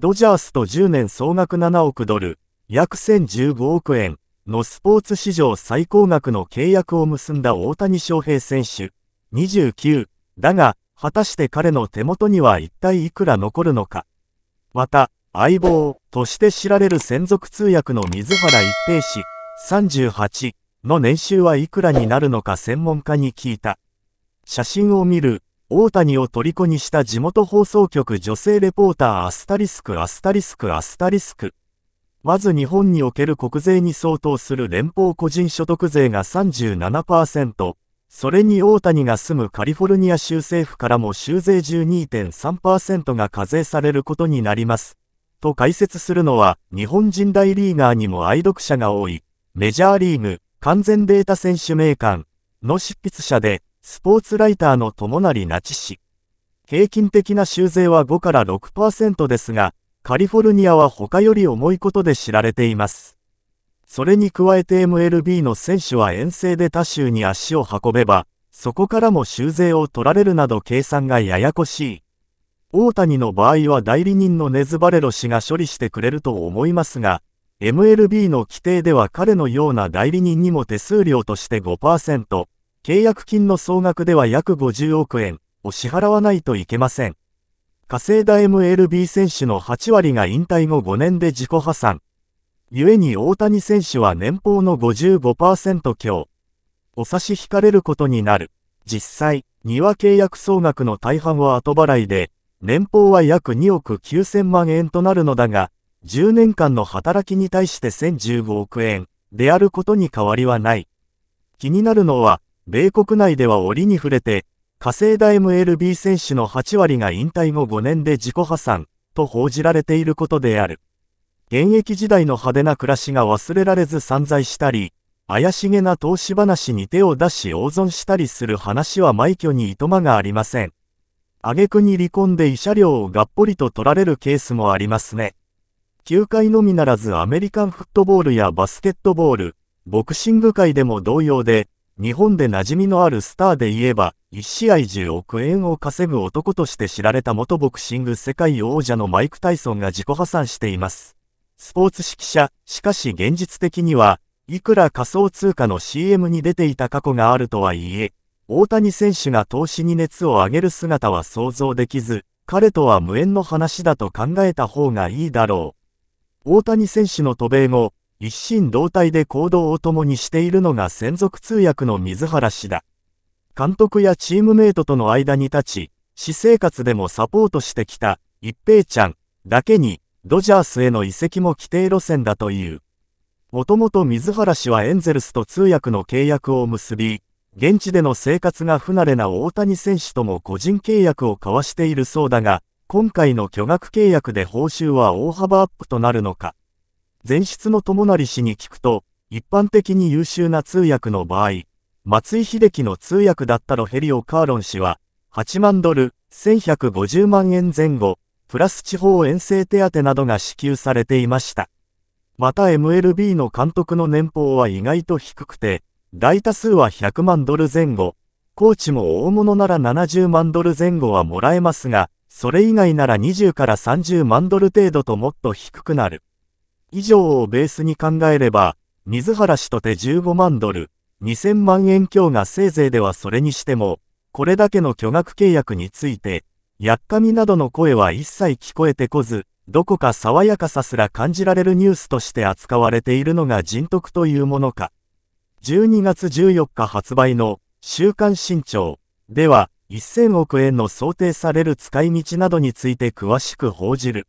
ドジャースと10年総額7億ドル、約1015億円のスポーツ史上最高額の契約を結んだ大谷翔平選手、29。だが、果たして彼の手元には一体いくら残るのか。また、相棒として知られる専属通訳の水原一平氏、38の年収はいくらになるのか専門家に聞いた。写真を見る大谷を虜にした地元放送局女性レポーターアスタリスクアスタリスクアスタリスク。まず日本における国税に相当する連邦個人所得税が37%、それに大谷が住むカリフォルニア州政府からも州税12.3%が課税されることになります。と解説するのは、日本人大リーガーにも愛読者が多い、メジャーリーグ、完全データ選手名鑑の執筆者で、スポーツライターの友成那智氏。平均的な修税は5から6%ですが、カリフォルニアは他より重いことで知られています。それに加えて MLB の選手は遠征で他州に足を運べば、そこからも修税を取られるなど計算がややこしい。大谷の場合は代理人のネズバレロ氏が処理してくれると思いますが、MLB の規定では彼のような代理人にも手数料として5%、契約金の総額では約50億円を支払わないといけません。稼いだ MLB 選手の8割が引退後5年で自己破産。故に大谷選手は年俸の55%強。お差し引かれることになる。実際、庭契約総額の大半は後払いで、年俸は約2億9000万円となるのだが、10年間の働きに対して1015億円であることに変わりはない。気になるのは、米国内では折に触れて、火星大 MLB 選手の8割が引退後5年で自己破産と報じられていることである。現役時代の派手な暮らしが忘れられず散在したり、怪しげな投資話に手を出し大損したりする話は枚挙にいとまがありません。挙句に離婚で慰謝料をがっぽりと取られるケースもありますね。球界のみならずアメリカンフットボールやバスケットボール、ボクシング界でも同様で、日本で馴染みのあるスターで言えば、1試合10億円を稼ぐ男として知られた元ボクシング世界王者のマイク・タイソンが自己破産しています。スポーツ指揮者、しかし現実的には、いくら仮想通貨の CM に出ていた過去があるとはいえ、大谷選手が投資に熱を上げる姿は想像できず、彼とは無縁の話だと考えた方がいいだろう。大谷選手の渡米後、一心同体で行動を共にしているのが専属通訳の水原氏だ。監督やチームメイトとの間に立ち、私生活でもサポートしてきた一平ちゃんだけに、ドジャースへの移籍も規定路線だという。もともと水原氏はエンゼルスと通訳の契約を結び、現地での生活が不慣れな大谷選手とも個人契約を交わしているそうだが、今回の巨額契約で報酬は大幅アップとなるのか。前室の友成氏に聞くと、一般的に優秀な通訳の場合、松井秀樹の通訳だったロヘリオ・カーロン氏は、8万ドル、1150万円前後、プラス地方遠征手当などが支給されていました。また MLB の監督の年俸は意外と低くて、大多数は100万ドル前後、コーチも大物なら70万ドル前後はもらえますが、それ以外なら20から30万ドル程度ともっと低くなる。以上をベースに考えれば、水原氏とて15万ドル、2000万円強がせいぜいではそれにしても、これだけの巨額契約について、やっかみなどの声は一切聞こえてこず、どこか爽やかさすら感じられるニュースとして扱われているのが人徳というものか。12月14日発売の週刊新潮では1000億円の想定される使い道などについて詳しく報じる。